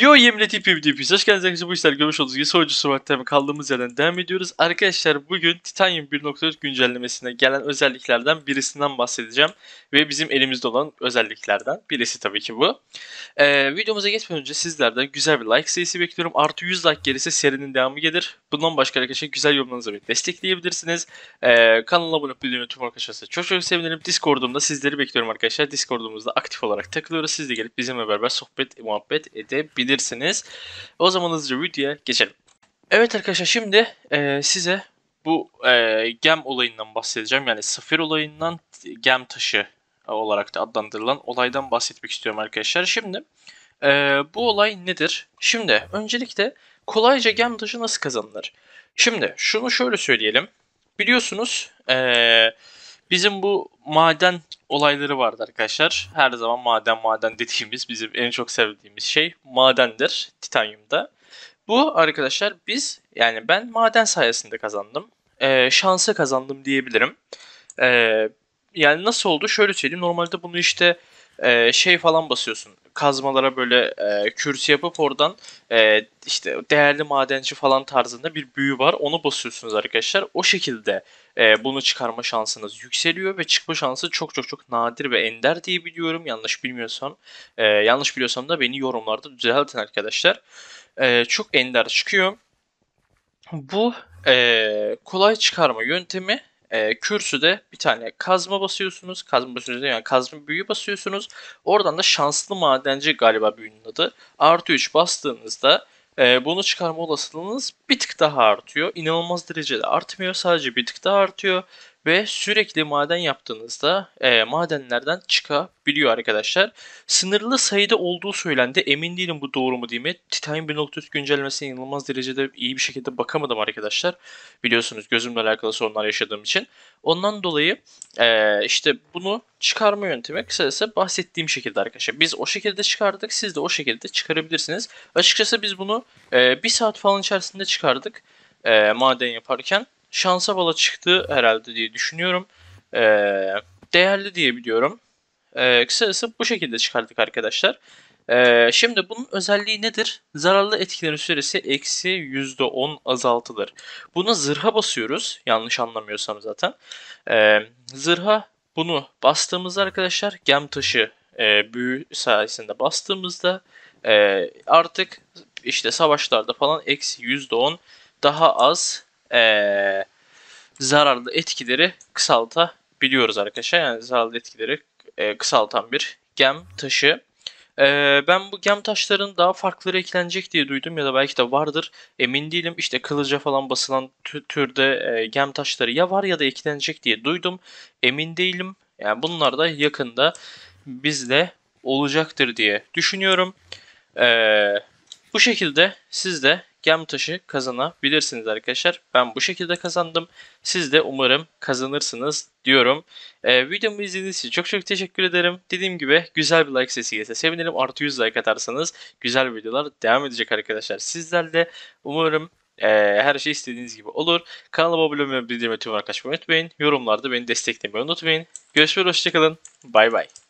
Yo yemle tipi tipi. Hoş geldiniz arkadaşlar. Bu işler görmüş olduğunuz gibi sorucu sorulardan kaldığımız yerden devam ediyoruz. Arkadaşlar bugün Titanium 1.4 güncellemesine gelen özelliklerden birisinden bahsedeceğim. Ve bizim elimizde olan özelliklerden birisi tabii ki bu. Ee, videomuza geçmeden önce sizlerden güzel bir like sayısı bekliyorum. Artı 100 like gelirse serinin devamı gelir. Bundan başka arkadaşlar güzel yorumlarınızı beni destekleyebilirsiniz. Ee, kanala abone olup tüm arkadaşlarsa çok çok sevinirim. Discord'umda sizleri bekliyorum arkadaşlar. Discord'umuzda aktif olarak takılıyoruz. Siz de gelip bizimle beraber sohbet, muhabbet edebilirsiniz yapabilirsiniz. O zaman hızlıca videoya geçelim. Evet arkadaşlar şimdi e, size bu e, gem olayından bahsedeceğim. Yani sıfır olayından gem taşı e, olarak da adlandırılan olaydan bahsetmek istiyorum arkadaşlar. Şimdi e, bu olay nedir? Şimdi öncelikle kolayca gem taşı nasıl kazanılır? Şimdi şunu şöyle söyleyelim. Biliyorsunuz eee Bizim bu maden olayları vardı arkadaşlar. Her zaman maden maden dediğimiz bizim en çok sevdiğimiz şey madendir titanyumda. Bu arkadaşlar biz yani ben maden sayesinde kazandım. Ee, şansa kazandım diyebilirim. Ee, yani nasıl oldu? Şöyle söyleyeyim. Normalde bunu işte e, şey falan basıyorsun. Kazmalara böyle e, kürsü yapıp oradan e, işte değerli madenci falan tarzında bir büyü var. Onu basıyorsunuz arkadaşlar. O şekilde e, bunu çıkarma şansınız yükseliyor ve çıkma şansı çok çok çok nadir ve ender diye biliyorum. Yanlış bilmiyorsam, e, yanlış biliyorsam da beni yorumlarda düzeltin arkadaşlar. E, çok ender çıkıyor. Bu e, kolay çıkarma yöntemi e, kürsüde bir tane kazma basıyorsunuz. Kazma basıyorsunuz yani kazma büyü basıyorsunuz. Oradan da şanslı madenci galiba büyünün adı. Artı 3 bastığınızda e, bunu çıkarma olasılığınız bir tık daha artıyor. İnanılmaz derecede artmıyor sadece bir tık daha artıyor ve sürekli maden yaptığınızda e, madenlerden çıkabiliyor arkadaşlar. Sınırlı sayıda olduğu söylendi. Emin değilim bu doğru mu değil mi? Titan 1.3 güncellemesine inanılmaz derecede iyi bir şekilde bakamadım arkadaşlar. Biliyorsunuz gözümle alakalı sorunlar yaşadığım için. Ondan dolayı e, işte bunu çıkarma yöntemi kısacası bahsettiğim şekilde arkadaşlar. Biz o şekilde çıkardık. Siz de o şekilde çıkarabilirsiniz. Açıkçası biz bunu e, bir saat falan içerisinde çıkardık e, maden yaparken şansa bala çıktı herhalde diye düşünüyorum. E, değerli diye biliyorum. E, kısacası bu şekilde çıkardık arkadaşlar. E, şimdi bunun özelliği nedir? Zararlı etkilerin süresi eksi %10 azaltılır. Buna zırha basıyoruz. Yanlış anlamıyorsam zaten. E, zırha bunu bastığımızda arkadaşlar gem taşı e, büyü sayesinde bastığımızda e, artık işte savaşlarda falan eksi %10 daha az ee, zararlı etkileri kısaltabiliyoruz arkadaşlar. Yani zararlı etkileri e, kısaltan bir gem taşı. Ee, ben bu gem taşların daha farklıları eklenecek diye duydum ya da belki de vardır. Emin değilim. işte kılıca falan basılan türde e, gem taşları ya var ya da eklenecek diye duydum. Emin değilim. Yani bunlar da yakında bizde olacaktır diye düşünüyorum. Ee, bu şekilde siz de gem taşı kazanabilirsiniz arkadaşlar. Ben bu şekilde kazandım. Siz de umarım kazanırsınız diyorum. Ee, videomu izlediğiniz için çok çok teşekkür ederim. Dediğim gibi güzel bir like sesi gelse sevinirim. Artı 100 like atarsanız güzel videolar devam edecek arkadaşlar. Sizlerle umarım e, her şey istediğiniz gibi olur. Kanalıma abone olmayı, bildirimi tüm arkadaşlarımı unutmayın. Yorumlarda beni desteklemeyi unutmayın. Görüşmek hoşçakalın. Bay bay.